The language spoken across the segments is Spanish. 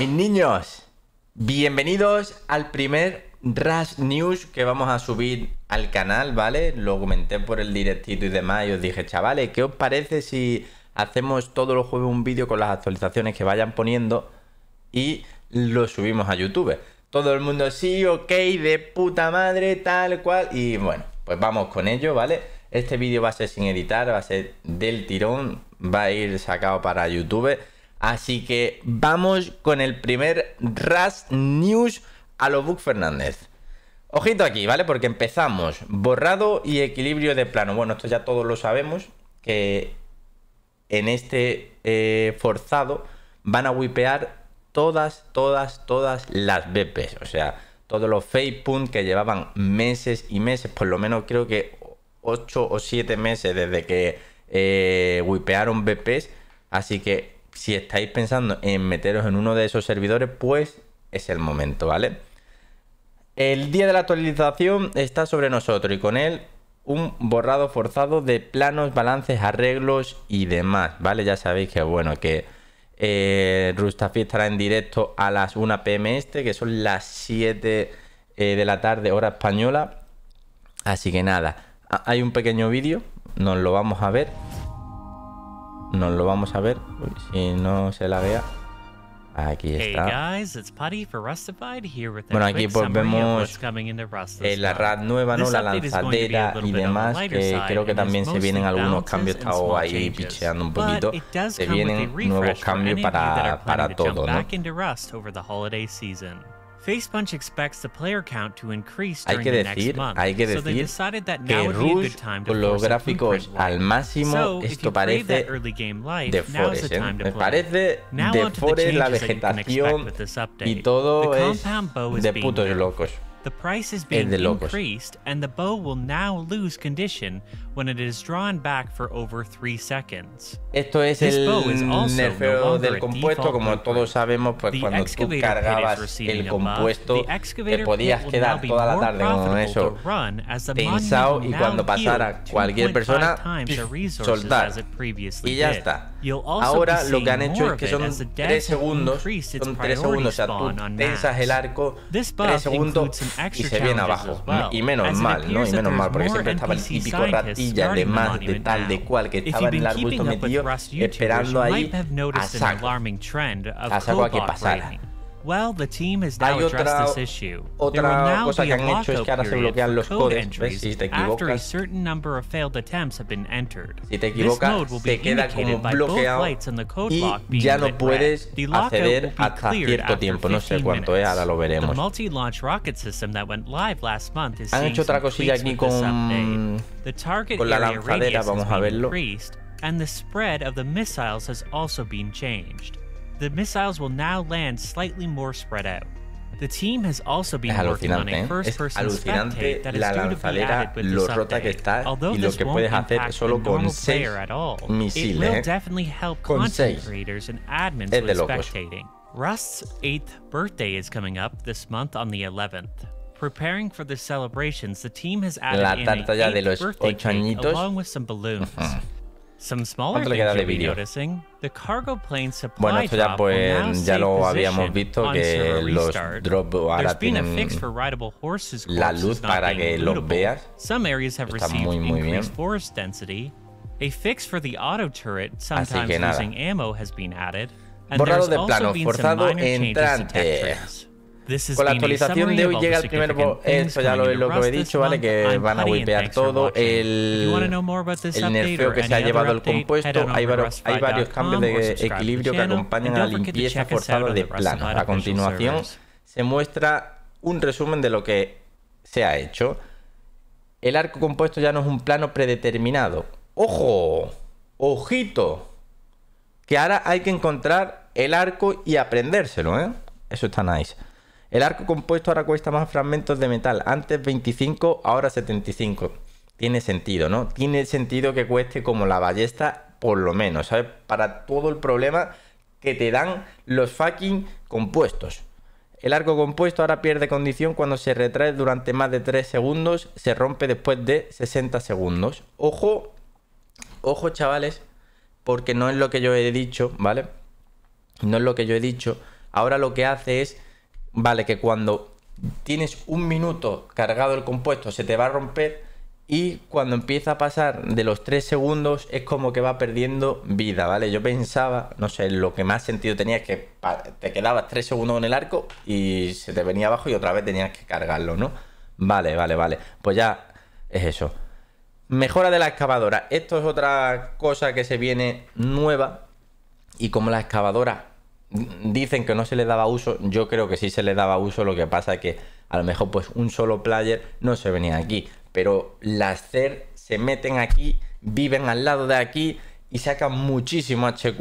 Mis niños, bienvenidos al primer RAS News que vamos a subir al canal, ¿vale? Lo comenté por el directito y demás y os dije, chavales, ¿qué os parece si hacemos todos los jueves un vídeo con las actualizaciones que vayan poniendo y lo subimos a YouTube? Todo el mundo, sí, ok, de puta madre, tal cual. Y bueno, pues vamos con ello, ¿vale? Este vídeo va a ser sin editar, va a ser del tirón, va a ir sacado para YouTube. Así que vamos con el primer RAS News a los Book Fernández. Ojito aquí, ¿vale? Porque empezamos. Borrado y equilibrio de plano. Bueno, esto ya todos lo sabemos, que en este eh, forzado van a wipear todas, todas, todas las BPs. O sea, todos los fake points que llevaban meses y meses, por lo menos creo que 8 o 7 meses desde que eh, wipearon BPs. Así que si estáis pensando en meteros en uno de esos servidores, pues es el momento, ¿vale? El día de la actualización está sobre nosotros y con él un borrado forzado de planos, balances, arreglos y demás, ¿vale? Ya sabéis que, bueno, que eh, Rustafi estará en directo a las 1 pm este, que son las 7 eh, de la tarde, hora española. Así que nada, hay un pequeño vídeo, nos lo vamos a ver nos lo vamos a ver si no se la vea. Aquí está. bueno, aquí pues vemos eh, la RAD nueva, ¿no? la lanzadera y demás, que creo que también se vienen algunos cambios, Estaba ahí picheando un poquito, se vienen nuevos cambios para, para todo, ¿no? Facepunch expects the player count to increase hay que decir, month, hay que decir so que Rush con los gráficos al máximo, esto parece de Forest, ¿eh? Me parece de Forest la vegetación y todo es de putos locos. The price is being increased, and the bow will now lose condition when it is drawn back for over 3 seconds. Esto es el nerfeo del compuesto, como todos sabemos, pues cuando tú cargabas el compuesto te podías quedar toda la tarde con eso pensado y cuando pasara cualquier persona soltar y ya está. Ahora lo que han hecho es que son 3 segundos, son 3 segundos, o sea, tú tensas el arco 3 segundos y se viene abajo. Y menos mal, ¿no? Y menos mal, porque siempre estaba el típico ratilla de más, de tal, de cual, que estaba en el arbusto metido esperando ahí a saco, a saco a que pasara. Well, the team has now addressed this issue. otra cosa que han hecho es que ahora se bloquean los codes. ¿ves? Si be equivocas, si te equivocas, te queda como bloqueado y ya no puedes acceder hasta cierto tiempo. No sé cuánto es, ahora lo veremos. Han hecho otra cosilla aquí con, target la radius has been increased, And the spread of the missiles has also been changed the missiles will now land slightly more spread out. The team has also been working on a first person spectate that is due to be added with this update. está Although y lo que puedes hacer solo con seis misiles, it will ¿eh? definitely help content seis. creators and admins es with spectating. Rust's 8th birthday is coming up this month on the 11th. Preparing for the celebrations, the team has added in a de los ocho along with some balloons. Some smaller ¿Cuánto le queda de vídeo? Bueno, esto ya pues ya lo habíamos visto que los drop ahora tienen la luz para que los veas. Está muy muy bien. Así que nada. Borrado de plano, forzado entrante. Con la actualización de hoy llega el primer eh, Eso ya lo, lo que he dicho, ¿vale? Que van a wipear todo. El, el nerfeo que se ha llevado el compuesto. Hay varios, cambios de equilibrio que acompañan a la limpieza forzada de plano. A continuación se muestra un resumen de lo que se ha hecho. El arco compuesto ya no es un plano predeterminado. ¡Ojo! ¡Ojito! Que ahora hay que encontrar el arco y aprendérselo, ¿eh? Eso está nice. El arco compuesto ahora cuesta más fragmentos de metal, antes 25, ahora 75. Tiene sentido, ¿no? Tiene sentido que cueste como la ballesta, por lo menos, ¿sabes? Para todo el problema que te dan los fucking compuestos. El arco compuesto ahora pierde condición cuando se retrae durante más de 3 segundos, se rompe después de 60 segundos. Ojo, ojo chavales, porque no es lo que yo he dicho, ¿vale? No es lo que yo he dicho. Ahora lo que hace es vale que cuando tienes un minuto cargado el compuesto se te va a romper y cuando empieza a pasar de los 3 segundos es como que va perdiendo vida, ¿vale? Yo pensaba, no sé, lo que más sentido tenía es que te quedabas 3 segundos en el arco y se te venía abajo y otra vez tenías que cargarlo, ¿no? Vale, vale, vale. Pues ya es eso. Mejora de la excavadora. Esto es otra cosa que se viene nueva. Y como la excavadora dicen que no se le daba uso, yo creo que sí se le daba uso, lo que pasa es que a lo mejor pues un solo player no se venía aquí, pero las CER se meten aquí, viven al lado de aquí y sacan muchísimo HQ.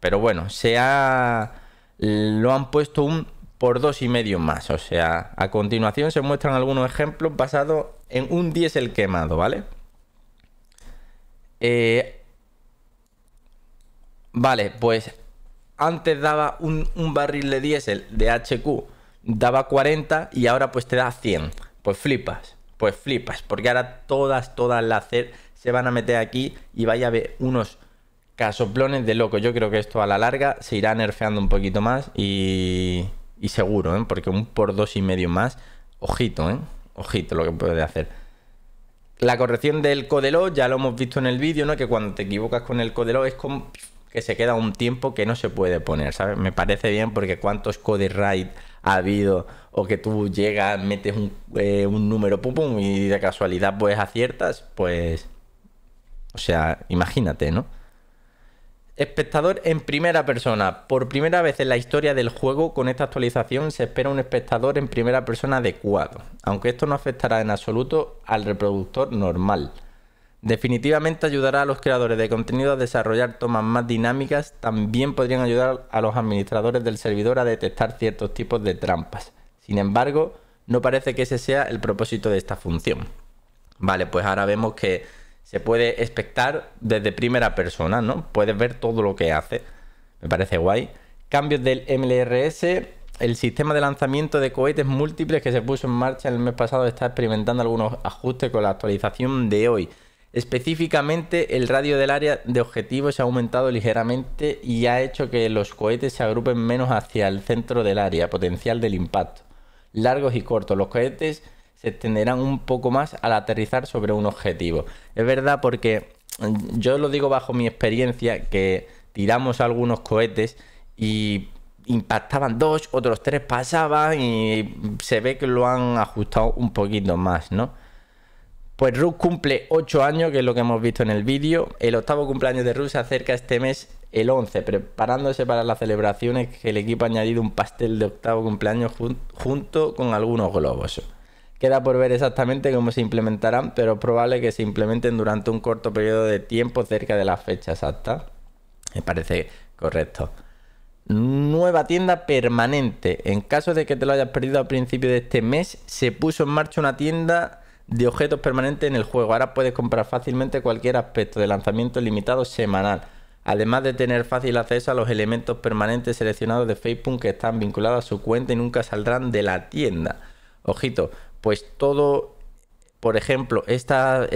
Pero bueno, se ha... lo han puesto un por dos y medio más, o sea, a continuación se muestran algunos ejemplos basados en un diésel quemado, ¿vale? Eh, vale, pues antes daba un, barril de diésel de HQ, daba 40 y ahora pues te da 100. Pues flipas, pues flipas, porque ahora todas, todas las CER se van a meter aquí y vaya a ver unos casoplones de loco. Yo creo que esto a la larga se irá nerfeando un poquito más y, seguro, ¿eh? porque un por dos y medio más, ojito, ¿eh? ojito lo que puede hacer. La corrección del codelo ya lo hemos visto en el vídeo, ¿no? Que cuando te equivocas con el codelo es como que se queda un tiempo que no se puede poner, ¿sabes? Me parece bien porque cuántos code raid ha habido o que tú llegas, metes un, eh, un número, pum, pum, y de casualidad pues aciertas, pues... O sea, imagínate, ¿no? Espectador en primera persona. Por primera vez en la historia del juego, con esta actualización se espera un espectador en primera persona adecuado, aunque esto no afectará en absoluto al reproductor normal. Definitivamente ayudará a los creadores de contenido a desarrollar tomas más dinámicas, también podrían ayudar a los administradores del servidor a detectar ciertos tipos de trampas. Sin embargo, no parece que ese sea el propósito de esta función. Vale, pues ahora vemos que se puede expectar desde primera persona, ¿no? Puedes ver todo lo que hace. Me parece guay. Cambios del MLRS. El sistema de lanzamiento de cohetes múltiples que se puso en marcha el mes pasado está experimentando algunos ajustes con la actualización de hoy. Específicamente, el radio del área de objetivo se ha aumentado ligeramente y ha hecho que los cohetes se agrupen menos hacia el centro del área potencial del impacto, largos y cortos. Los cohetes se extenderán un poco más al aterrizar sobre un objetivo. Es verdad porque mm, yo lo digo bajo mi experiencia que tiramos algunos cohetes y impactaban dos, otros tres pasaban y se ve que lo han ajustado un poquito más, ¿no? Pues Rus cumple 8 años, que es lo que hemos visto en el vídeo. El octavo cumpleaños de Rus se acerca este mes, el 11, preparándose para las celebraciones que el equipo ha añadido un pastel de octavo cumpleaños junto con algunos globos. Queda por ver exactamente cómo se implementarán, pero probable que se implementen durante un corto periodo de tiempo cerca de la fecha exacta. Me parece correcto. Nueva tienda permanente. En caso de que te lo hayas perdido al principio de este mes, se puso en marcha una tienda de objetos permanentes en el juego. Ahora puedes comprar fácilmente cualquier aspecto de lanzamiento limitado semanal. Además de tener fácil acceso a los elementos permanentes seleccionados de Facebook que están vinculados a su cuenta y nunca saldrán de la tienda. Ojito, pues todo por ejemplo, estas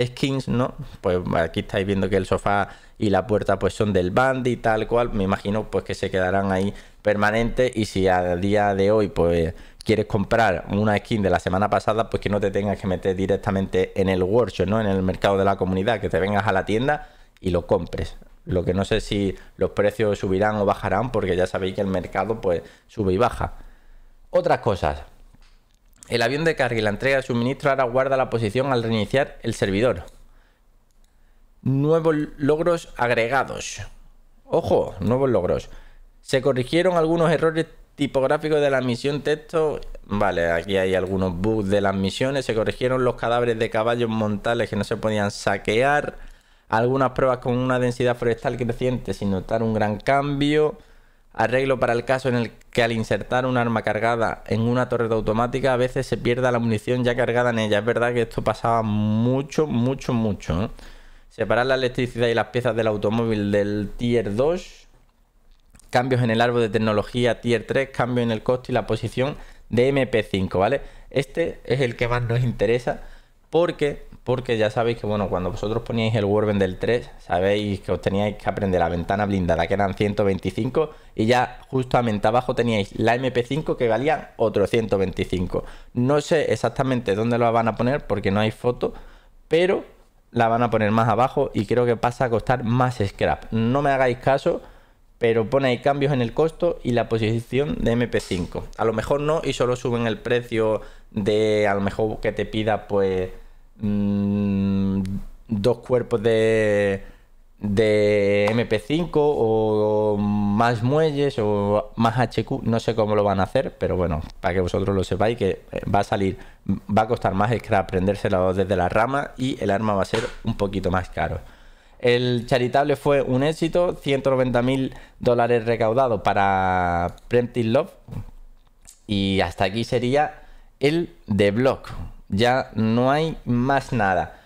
skins, ¿no? Pues aquí estáis viendo que el sofá y la puerta pues son del Bandy y tal cual. Me imagino pues que se quedarán ahí permanentes y si a día de hoy pues quieres comprar una skin de la semana pasada, pues que no te tengas que meter directamente en el workshop, ¿no? En el mercado de la comunidad, que te vengas a la tienda y lo compres. Lo que no sé si los precios subirán o bajarán porque ya sabéis que el mercado pues sube y baja. Otras cosas, el avión de carga y la entrega de suministro ahora guarda la posición al reiniciar el servidor. Nuevos logros agregados. Ojo, nuevos logros. Se corrigieron algunos errores tipográficos de la misión texto. Vale, aquí hay algunos bugs de las misiones. Se corrigieron los cadáveres de caballos montales que no se podían saquear. Algunas pruebas con una densidad forestal creciente sin notar un gran cambio. Arreglo para el caso en el que al insertar un arma cargada en una torreta automática a veces se pierda la munición ya cargada en ella. Es verdad que esto pasaba mucho, mucho, mucho. Separar la electricidad y las piezas del automóvil del Tier 2. Cambios en el árbol de tecnología Tier 3. Cambio en el coste y la posición de MP5, ¿vale? Este es el que más nos interesa porque, porque ya sabéis que, bueno, cuando vosotros poníais el Warben del 3, sabéis que os teníais que aprender la ventana blindada, que eran 125, y ya justamente abajo teníais la MP5 que valía otro 125. No sé exactamente dónde lo van a poner porque no hay foto, pero la van a poner más abajo y creo que pasa a costar más scrap. No me hagáis caso pero pone ahí cambios en el costo y la posición de MP5. A lo mejor no y solo suben el precio de a lo mejor que te pida pues mm, dos cuerpos de MP5 o más muelles o más HQ, no sé cómo lo van a hacer, pero bueno, para que vosotros lo sepáis que eh, va a salir, va a costar más scrap prendérselo desde la rama y el arma va a ser un poquito más caro. El charitable fue un éxito, 190.000 mil dólares recaudados para Prentice Love. Y hasta aquí sería el de blog. Ya no hay más nada.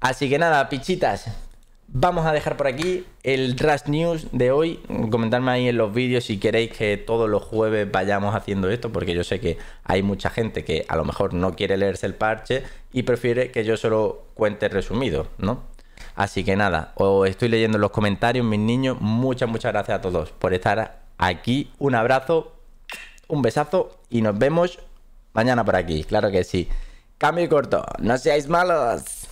Así que nada, pichitas. Vamos a dejar por aquí el Rush News de hoy. Comentadme ahí en los vídeos si queréis que todos los jueves vayamos haciendo esto, porque yo sé que hay mucha gente que a lo mejor no quiere leerse el parche y prefiere que yo solo cuente resumido, ¿no? Así que nada, os estoy leyendo los comentarios, mis niños. Muchas, muchas gracias a todos por estar aquí. Un abrazo, un besazo y nos vemos mañana por aquí. Claro que sí. Cambio y corto. No seáis malos.